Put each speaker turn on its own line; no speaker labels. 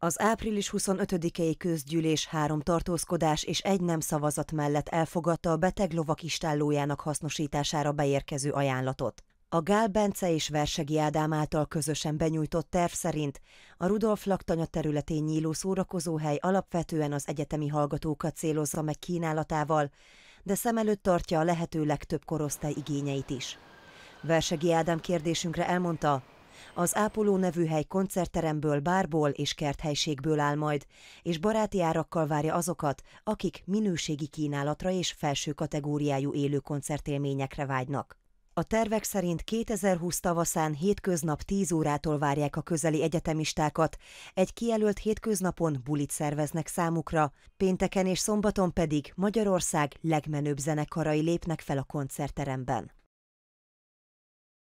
Az április 25-i közgyűlés három tartózkodás és egy nem szavazat mellett elfogadta a beteg lovak istállójának hasznosítására beérkező ajánlatot. A Gál Bence és Versegi Ádám által közösen benyújtott terv szerint a Rudolf laktanya területén nyíló szórakozóhely alapvetően az egyetemi hallgatókat célozza meg kínálatával, de szem előtt tartja a lehető legtöbb korosztály igényeit is. Versegi Ádám kérdésünkre elmondta, az ápoló nevű hely koncertteremből, bárból és kerthelységből áll majd, és baráti árakkal várja azokat, akik minőségi kínálatra és felső kategóriájú élő koncertélményekre vágynak. A tervek szerint 2020 tavaszán hétköznap 10 órától várják a közeli egyetemistákat, egy kijelölt hétköznapon bulit szerveznek számukra, pénteken és szombaton pedig Magyarország legmenőbb zenekarai lépnek fel a koncertteremben.